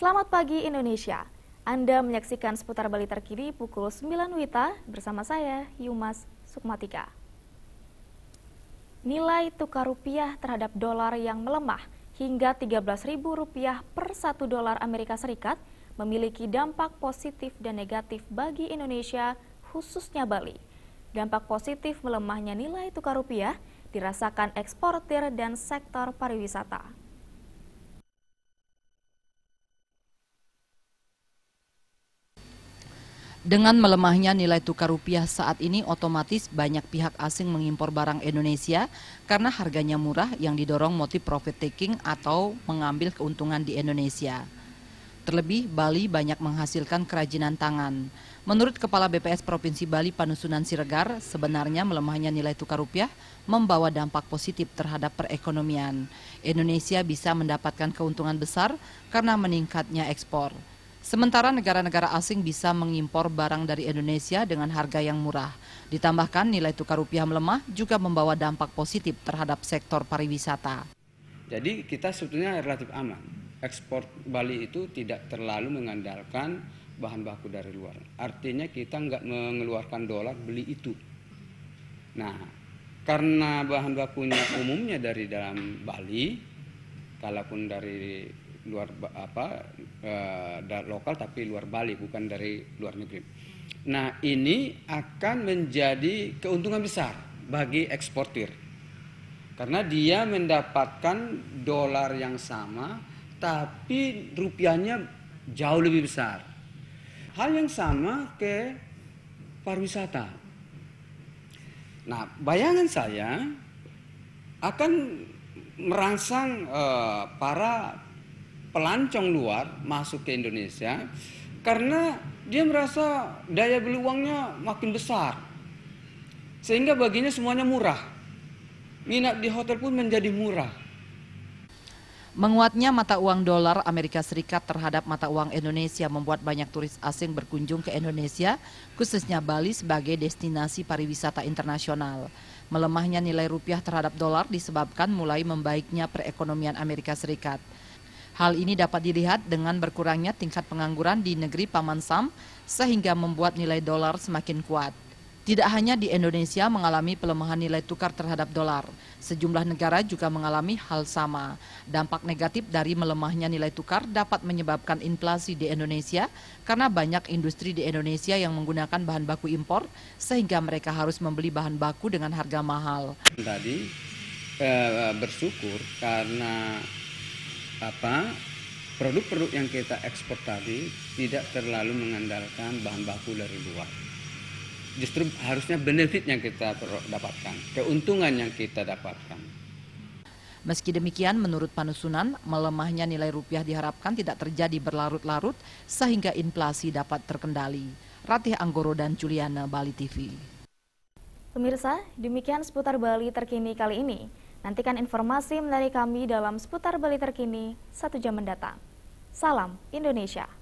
Selamat pagi Indonesia. Anda menyaksikan seputar Bali terkini pukul 9 WITA bersama saya Yumas Sukmatika. Nilai tukar rupiah terhadap dolar yang melemah hingga rp rupiah per satu dolar Amerika Serikat memiliki dampak positif dan negatif bagi Indonesia khususnya Bali. Dampak positif melemahnya nilai tukar rupiah dirasakan eksportir dan sektor pariwisata. Dengan melemahnya nilai tukar rupiah saat ini otomatis banyak pihak asing mengimpor barang Indonesia karena harganya murah yang didorong motif profit taking atau mengambil keuntungan di Indonesia. Terlebih, Bali banyak menghasilkan kerajinan tangan. Menurut Kepala BPS Provinsi Bali Panusunan Siregar, sebenarnya melemahnya nilai tukar rupiah membawa dampak positif terhadap perekonomian. Indonesia bisa mendapatkan keuntungan besar karena meningkatnya ekspor. Sementara negara-negara asing bisa mengimpor barang dari Indonesia dengan harga yang murah. Ditambahkan nilai tukar rupiah melemah juga membawa dampak positif terhadap sektor pariwisata. Jadi kita sebetulnya relatif aman. Ekspor Bali itu tidak terlalu mengandalkan bahan baku dari luar. Artinya kita nggak mengeluarkan dolar beli itu. Nah, karena bahan bakunya umumnya dari dalam Bali, kalaupun dari luar apa uh, lokal tapi luar Bali bukan dari luar negeri. Nah ini akan menjadi keuntungan besar bagi eksportir karena dia mendapatkan dolar yang sama tapi rupiahnya jauh lebih besar. Hal yang sama ke pariwisata. Nah, bayangan saya akan merangsang uh, para pelancong luar masuk ke Indonesia karena dia merasa daya beli uangnya makin besar. Sehingga baginya semuanya murah. Minat di hotel pun menjadi murah. Menguatnya mata uang dolar Amerika Serikat terhadap mata uang Indonesia membuat banyak turis asing berkunjung ke Indonesia, khususnya Bali sebagai destinasi pariwisata internasional. Melemahnya nilai rupiah terhadap dolar disebabkan mulai membaiknya perekonomian Amerika Serikat. Hal ini dapat dilihat dengan berkurangnya tingkat pengangguran di negeri Paman Sam sehingga membuat nilai dolar semakin kuat. Tidak hanya di Indonesia mengalami pelemahan nilai tukar terhadap dolar, sejumlah negara juga mengalami hal sama. Dampak negatif dari melemahnya nilai tukar dapat menyebabkan inflasi di Indonesia karena banyak industri di Indonesia yang menggunakan bahan baku impor sehingga mereka harus membeli bahan baku dengan harga mahal. Tadi eh, bersyukur karena apa produk-produk yang kita ekspor tadi tidak terlalu mengandalkan bahan baku dari luar. Justru harusnya benefit yang kita dapatkan, keuntungan yang kita dapatkan. Meski demikian, menurut Panusunan, melemahnya nilai rupiah diharapkan tidak terjadi berlarut-larut sehingga inflasi dapat terkendali. Ratih Anggoro dan Juliana, Bali TV. Pemirsa, demikian seputar Bali terkini kali ini. Nantikan informasi dari kami dalam seputar Bali terkini satu jam mendatang. Salam Indonesia.